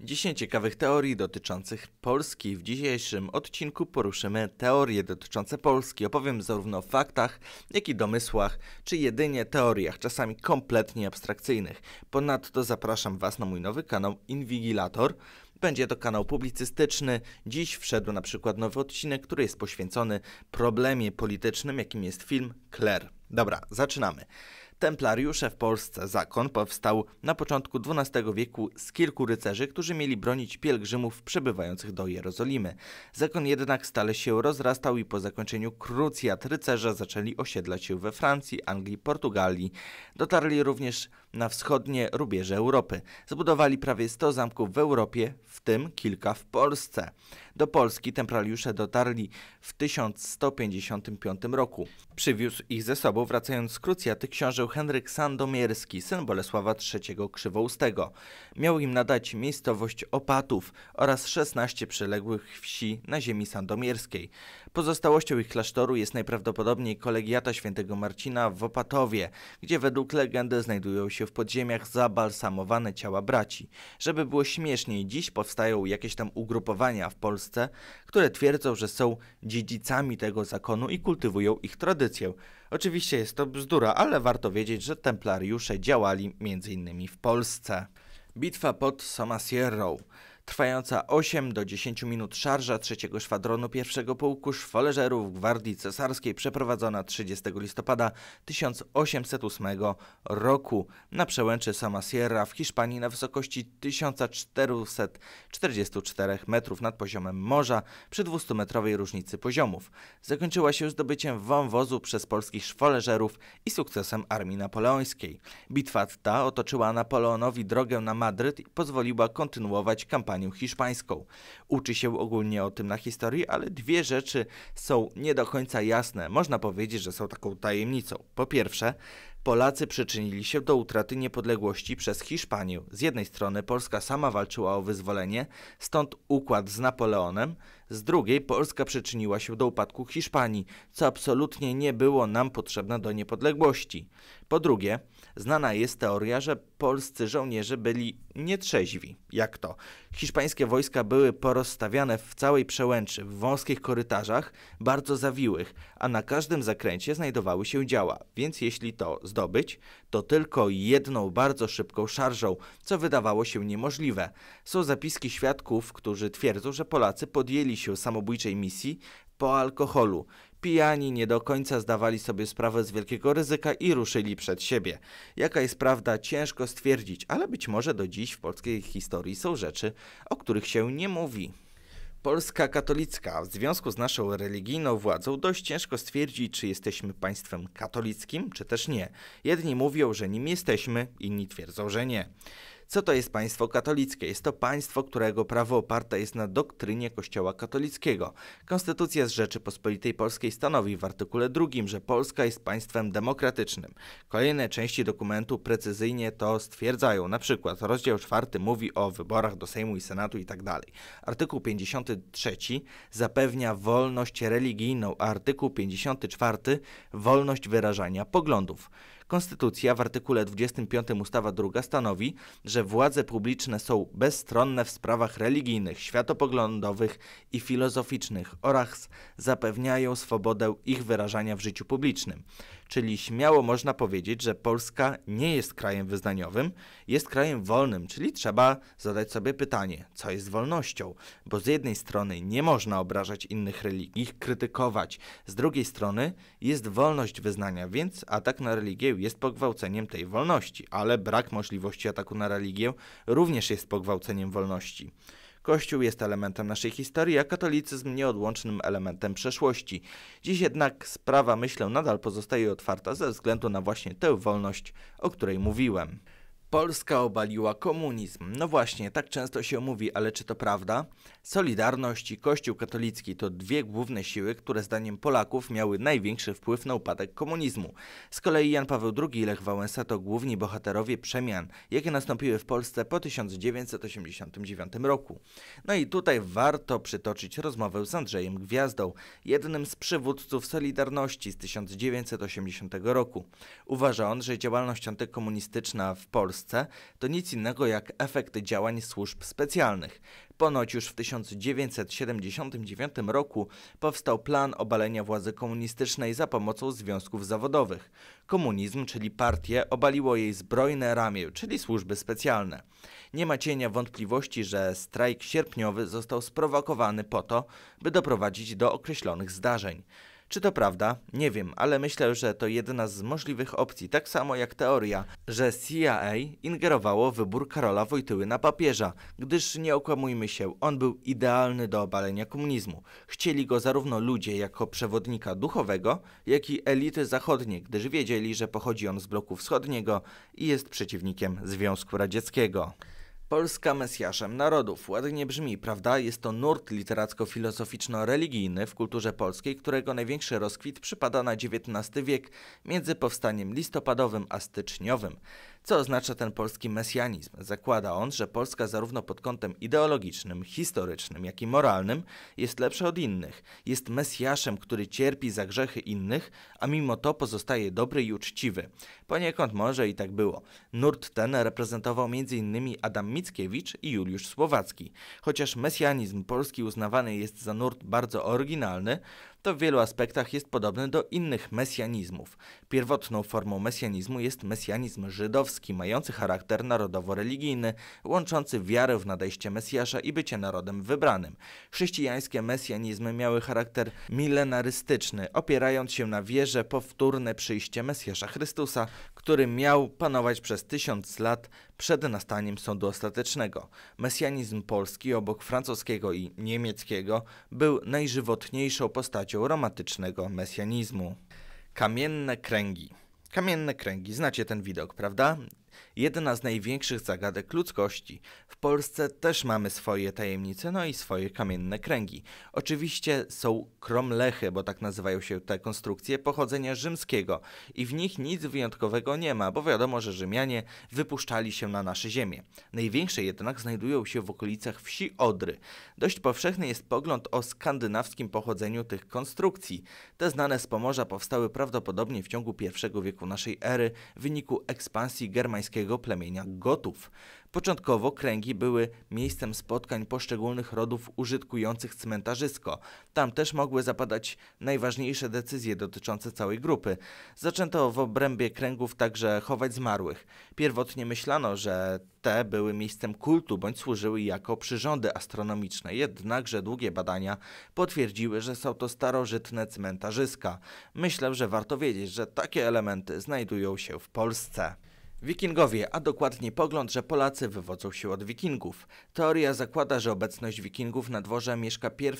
10 ciekawych teorii dotyczących Polski. W dzisiejszym odcinku poruszymy teorie dotyczące Polski. Opowiem zarówno o faktach, jak i domysłach, czy jedynie teoriach, czasami kompletnie abstrakcyjnych. Ponadto zapraszam Was na mój nowy kanał Inwigilator. Będzie to kanał publicystyczny. Dziś wszedł na przykład nowy odcinek, który jest poświęcony problemie politycznym, jakim jest film Claire. Dobra, zaczynamy. Templariusze w Polsce zakon powstał na początku XII wieku z kilku rycerzy, którzy mieli bronić pielgrzymów przebywających do Jerozolimy. Zakon jednak stale się rozrastał i po zakończeniu krucjat rycerze zaczęli osiedlać się we Francji, Anglii, Portugalii. Dotarli również na wschodnie rubieże Europy. Zbudowali prawie 100 zamków w Europie, w tym kilka w Polsce. Do Polski templariusze dotarli w 1155 roku. Przywiózł ich ze sobą wracając z krucjaty książę Henryk Sandomierski, syn Bolesława III Krzywoustego. Miał im nadać miejscowość Opatów oraz 16 przyległych wsi na ziemi sandomierskiej. Pozostałością ich klasztoru jest najprawdopodobniej kolegiata świętego Marcina w Opatowie, gdzie według legendy znajdują się w podziemiach zabalsamowane ciała braci. Żeby było śmieszniej, dziś powstają jakieś tam ugrupowania w Polsce, które twierdzą, że są dziedzicami tego zakonu i kultywują ich tradycję. Oczywiście jest to bzdura, ale warto wiedzieć, że templariusze działali m.in. w Polsce. Bitwa pod Somasierrą. Trwająca 8 do 10 minut szarża trzeciego szwadronu pierwszego pułku szwoleżerów Gwardii Cesarskiej przeprowadzona 30 listopada 1808 roku na przełęczy sama Sierra w Hiszpanii na wysokości 1444 metrów nad poziomem morza przy 200-metrowej różnicy poziomów. Zakończyła się zdobyciem wąwozu przez polskich szwoleżerów i sukcesem armii napoleońskiej. Bitwa ta otoczyła Napoleonowi drogę na Madryt i pozwoliła kontynuować kampanię hiszpańską. Uczy się ogólnie o tym na historii, ale dwie rzeczy są nie do końca jasne. Można powiedzieć, że są taką tajemnicą. Po pierwsze, Polacy przyczynili się do utraty niepodległości przez Hiszpanię. Z jednej strony Polska sama walczyła o wyzwolenie, stąd układ z Napoleonem, z drugiej Polska przyczyniła się do upadku Hiszpanii, co absolutnie nie było nam potrzebne do niepodległości. Po drugie, znana jest teoria, że polscy żołnierze byli nietrzeźwi. Jak to? Hiszpańskie wojska były porozstawiane w całej przełęczy, w wąskich korytarzach, bardzo zawiłych, a na każdym zakręcie znajdowały się działa, więc jeśli to zdobyć, to tylko jedną bardzo szybką szarżą, co wydawało się niemożliwe. Są zapiski świadków, którzy twierdzą, że Polacy podjęli się samobójczej misji po alkoholu. Pijani nie do końca zdawali sobie sprawę z wielkiego ryzyka i ruszyli przed siebie. Jaka jest prawda, ciężko stwierdzić, ale być może do dziś w polskiej historii są rzeczy, o których się nie mówi. Polska katolicka. W związku z naszą religijną władzą dość ciężko stwierdzić, czy jesteśmy państwem katolickim, czy też nie. Jedni mówią, że nim jesteśmy, inni twierdzą, że nie. Co to jest państwo katolickie? Jest to państwo, którego prawo oparte jest na doktrynie Kościoła katolickiego. Konstytucja z Rzeczypospolitej Polskiej stanowi w artykule drugim, że Polska jest państwem demokratycznym. Kolejne części dokumentu precyzyjnie to stwierdzają, na przykład rozdział 4 mówi o wyborach do Sejmu i Senatu itd. Tak artykuł 53 zapewnia wolność religijną, a artykuł 54 wolność wyrażania poglądów. Konstytucja w artykule 25 ustawa 2 stanowi, że władze publiczne są bezstronne w sprawach religijnych, światopoglądowych i filozoficznych oraz zapewniają swobodę ich wyrażania w życiu publicznym czyli śmiało można powiedzieć, że Polska nie jest krajem wyznaniowym, jest krajem wolnym, czyli trzeba zadać sobie pytanie, co jest wolnością, bo z jednej strony nie można obrażać innych religii, ich krytykować, z drugiej strony jest wolność wyznania, więc atak na religię jest pogwałceniem tej wolności, ale brak możliwości ataku na religię również jest pogwałceniem wolności. Kościół jest elementem naszej historii, a katolicyzm nieodłącznym elementem przeszłości. Dziś jednak sprawa, myślę, nadal pozostaje otwarta ze względu na właśnie tę wolność, o której mówiłem. Polska obaliła komunizm. No właśnie, tak często się mówi, ale czy to prawda? Solidarność i Kościół katolicki to dwie główne siły, które zdaniem Polaków miały największy wpływ na upadek komunizmu. Z kolei Jan Paweł II i Lech Wałęsa to główni bohaterowie przemian, jakie nastąpiły w Polsce po 1989 roku. No i tutaj warto przytoczyć rozmowę z Andrzejem Gwiazdą, jednym z przywódców Solidarności z 1980 roku. Uważa on, że działalność antykomunistyczna w Polsce Polsce to nic innego jak efekt działań służb specjalnych. Ponoć już w 1979 roku powstał plan obalenia władzy komunistycznej za pomocą związków zawodowych. Komunizm, czyli partię, obaliło jej zbrojne ramię, czyli służby specjalne. Nie ma cienia wątpliwości, że strajk sierpniowy został sprowokowany po to, by doprowadzić do określonych zdarzeń. Czy to prawda? Nie wiem, ale myślę, że to jedna z możliwych opcji, tak samo jak teoria, że CIA ingerowało w wybór Karola Wojtyły na papieża, gdyż nie okłamujmy się, on był idealny do obalenia komunizmu. Chcieli go zarówno ludzie jako przewodnika duchowego, jak i elity zachodnie, gdyż wiedzieli, że pochodzi on z bloku wschodniego i jest przeciwnikiem Związku Radzieckiego. Polska Mesjaszem Narodów. Ładnie brzmi, prawda? Jest to nurt literacko-filozoficzno-religijny w kulturze polskiej, którego największy rozkwit przypada na XIX wiek między powstaniem listopadowym a styczniowym. Co oznacza ten polski mesjanizm? Zakłada on, że Polska zarówno pod kątem ideologicznym, historycznym, jak i moralnym jest lepsza od innych. Jest mesjaszem, który cierpi za grzechy innych, a mimo to pozostaje dobry i uczciwy. Poniekąd może i tak było. Nurt ten reprezentował m.in. Adam Mickiewicz i Juliusz Słowacki. Chociaż mesjanizm polski uznawany jest za nurt bardzo oryginalny, to w wielu aspektach jest podobne do innych mesjanizmów. Pierwotną formą mesjanizmu jest mesjanizm żydowski, mający charakter narodowo-religijny, łączący wiarę w nadejście Mesjasza i bycie narodem wybranym. Chrześcijańskie mesjanizmy miały charakter milenarystyczny, opierając się na wierze powtórne przyjście Mesjasza Chrystusa, który miał panować przez tysiąc lat przed nastaniem sądu ostatecznego. Mesjanizm polski obok francuskiego i niemieckiego był najżywotniejszą postacią romantycznego mesjanizmu. Kamienne kręgi. Kamienne kręgi, znacie ten widok, prawda? jedna z największych zagadek ludzkości. W Polsce też mamy swoje tajemnice, no i swoje kamienne kręgi. Oczywiście są kromlechy, bo tak nazywają się te konstrukcje, pochodzenia rzymskiego i w nich nic wyjątkowego nie ma, bo wiadomo, że Rzymianie wypuszczali się na nasze ziemie. Największe jednak znajdują się w okolicach wsi Odry. Dość powszechny jest pogląd o skandynawskim pochodzeniu tych konstrukcji. Te znane z Pomorza powstały prawdopodobnie w ciągu I wieku naszej ery w wyniku ekspansji germańskiej plemienia Gotów. Początkowo kręgi były miejscem spotkań poszczególnych rodów użytkujących cmentarzysko. Tam też mogły zapadać najważniejsze decyzje dotyczące całej grupy. Zaczęto w obrębie kręgów także chować zmarłych. Pierwotnie myślano, że te były miejscem kultu bądź służyły jako przyrządy astronomiczne, jednakże długie badania potwierdziły, że są to starożytne cmentarzyska. Myślę, że warto wiedzieć, że takie elementy znajdują się w Polsce. Wikingowie, a dokładniej pogląd, że Polacy wywodzą się od Wikingów. Teoria zakłada, że obecność Wikingów na dworze Mieszka I,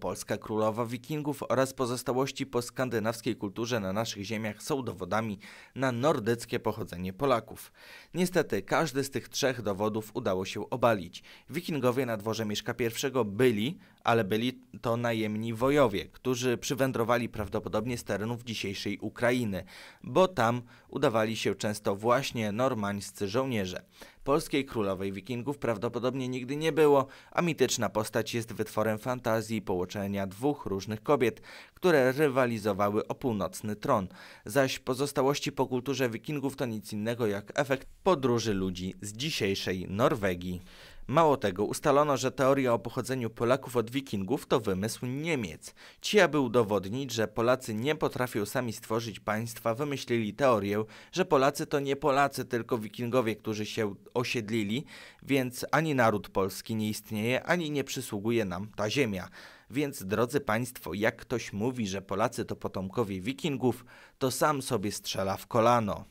polska królowa Wikingów oraz pozostałości po skandynawskiej kulturze na naszych ziemiach są dowodami na nordyckie pochodzenie Polaków. Niestety każdy z tych trzech dowodów udało się obalić. Wikingowie na dworze Mieszka I byli, ale byli to najemni wojowie, którzy przywędrowali prawdopodobnie z terenów dzisiejszej Ukrainy, bo tam udawali się często właśnie normańscy żołnierze. Polskiej królowej wikingów prawdopodobnie nigdy nie było, a mityczna postać jest wytworem fantazji połączenia dwóch różnych kobiet, które rywalizowały o północny tron. Zaś pozostałości po kulturze wikingów to nic innego jak efekt podróży ludzi z dzisiejszej Norwegii. Mało tego, ustalono, że teoria o pochodzeniu Polaków od Wikingów to wymysł Niemiec. Ci, aby udowodnić, że Polacy nie potrafią sami stworzyć państwa, wymyślili teorię, że Polacy to nie Polacy, tylko Wikingowie, którzy się osiedlili, więc ani naród polski nie istnieje, ani nie przysługuje nam ta ziemia. Więc drodzy Państwo, jak ktoś mówi, że Polacy to potomkowie Wikingów, to sam sobie strzela w kolano.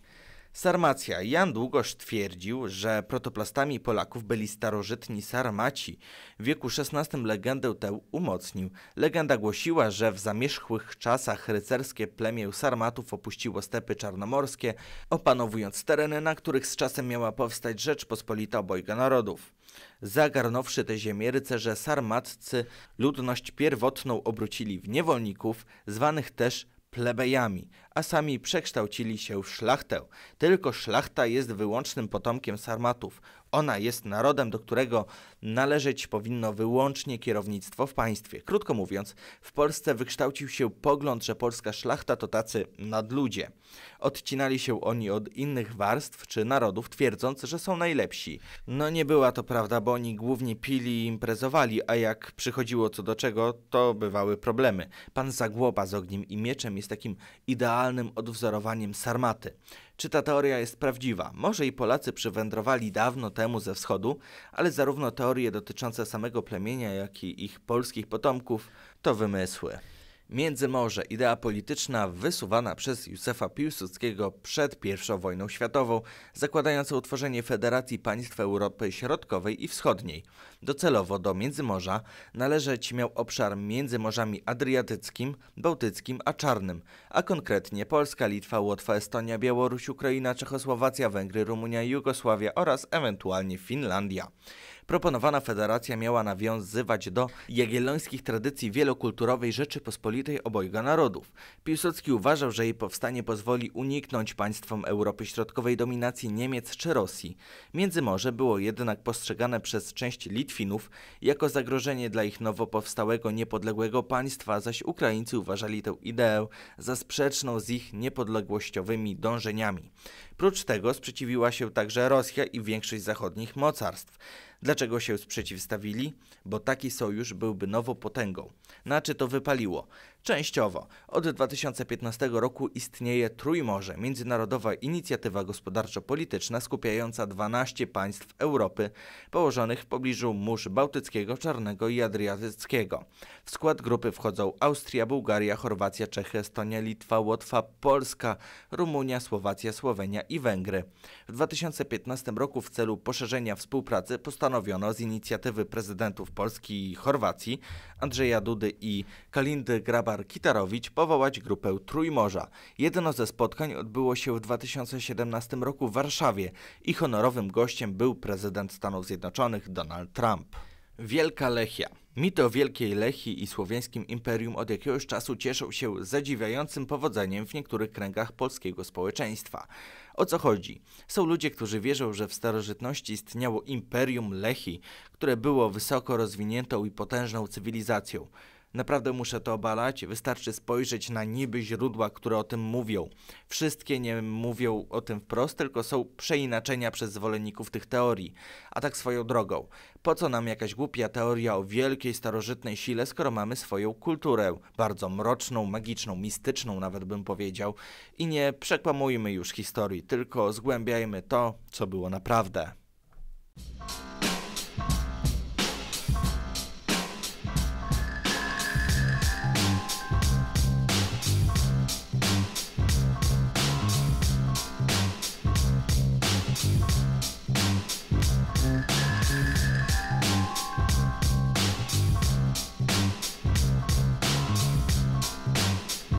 Sarmacja. Jan Długosz twierdził, że protoplastami Polaków byli starożytni Sarmaci. W wieku XVI legendę tę umocnił. Legenda głosiła, że w zamierzchłych czasach rycerskie plemię Sarmatów opuściło stepy czarnomorskie, opanowując tereny, na których z czasem miała powstać Rzeczpospolita obojga narodów. Zagarnąwszy te ziemie, rycerze sarmatcy ludność pierwotną obrócili w niewolników, zwanych też plebejami, a sami przekształcili się w szlachtę. Tylko szlachta jest wyłącznym potomkiem Sarmatów. Ona jest narodem, do którego należeć powinno wyłącznie kierownictwo w państwie. Krótko mówiąc, w Polsce wykształcił się pogląd, że polska szlachta to tacy nadludzie. Odcinali się oni od innych warstw czy narodów, twierdząc, że są najlepsi. No nie była to prawda, bo oni głównie pili i imprezowali, a jak przychodziło co do czego, to bywały problemy. Pan Zagłoba z ogniem i mieczem jest takim idealnym odwzorowaniem Sarmaty. Czy ta teoria jest prawdziwa? Może i Polacy przywędrowali dawno temu ze wschodu, ale zarówno teorie dotyczące samego plemienia, jak i ich polskich potomków to wymysły. Międzymorze, idea polityczna wysuwana przez Józefa Piłsudskiego przed I wojną światową, zakładająca utworzenie Federacji Państw Europy Środkowej i Wschodniej. Docelowo do Międzymorza należeć miał obszar między Morzami Adriatyckim, Bałtyckim a Czarnym, a konkretnie Polska, Litwa, Łotwa, Estonia, Białoruś, Ukraina, Czechosłowacja, Węgry, Rumunia, Jugosławia oraz ewentualnie Finlandia. Proponowana federacja miała nawiązywać do jagiellońskich tradycji wielokulturowej Rzeczypospolitej obojga narodów. Piłsudski uważał, że jej powstanie pozwoli uniknąć państwom Europy Środkowej dominacji Niemiec czy Rosji. Międzymorze było jednak postrzegane przez część Litwinów jako zagrożenie dla ich nowo powstałego niepodległego państwa, zaś Ukraińcy uważali tę ideę za sprzeczną z ich niepodległościowymi dążeniami. Prócz tego sprzeciwiła się także Rosja i większość zachodnich mocarstw. Dlaczego się sprzeciwstawili? Bo taki sojusz byłby nową potęgą. Na czy to wypaliło? Częściowo. Od 2015 roku istnieje Trójmorze, międzynarodowa inicjatywa gospodarczo-polityczna skupiająca 12 państw Europy położonych w pobliżu mórz Bałtyckiego, Czarnego i Adriatyckiego. W skład grupy wchodzą Austria, Bułgaria, Chorwacja, Czechy, Estonia, Litwa, Łotwa, Polska, Rumunia, Słowacja, Słowenia i Węgry. W 2015 roku w celu poszerzenia współpracy postanowiono z inicjatywy prezydentów Polski i Chorwacji Andrzeja Dudy i Kalindy Grabar Waldemar Kitarowicz powołać grupę Trójmorza. Jedno ze spotkań odbyło się w 2017 roku w Warszawie i honorowym gościem był prezydent Stanów Zjednoczonych Donald Trump. Wielka Lechia. Mit o Wielkiej Lechii i słowiańskim imperium od jakiegoś czasu cieszył się zadziwiającym powodzeniem w niektórych kręgach polskiego społeczeństwa. O co chodzi? Są ludzie, którzy wierzą, że w starożytności istniało imperium Lechi, które było wysoko rozwiniętą i potężną cywilizacją. Naprawdę muszę to obalać. Wystarczy spojrzeć na niby źródła, które o tym mówią. Wszystkie nie mówią o tym wprost, tylko są przeinaczenia przez zwolenników tych teorii. A tak swoją drogą. Po co nam jakaś głupia teoria o wielkiej starożytnej sile, skoro mamy swoją kulturę? Bardzo mroczną, magiczną, mistyczną nawet bym powiedział. I nie przekłamujmy już historii, tylko zgłębiajmy to, co było naprawdę.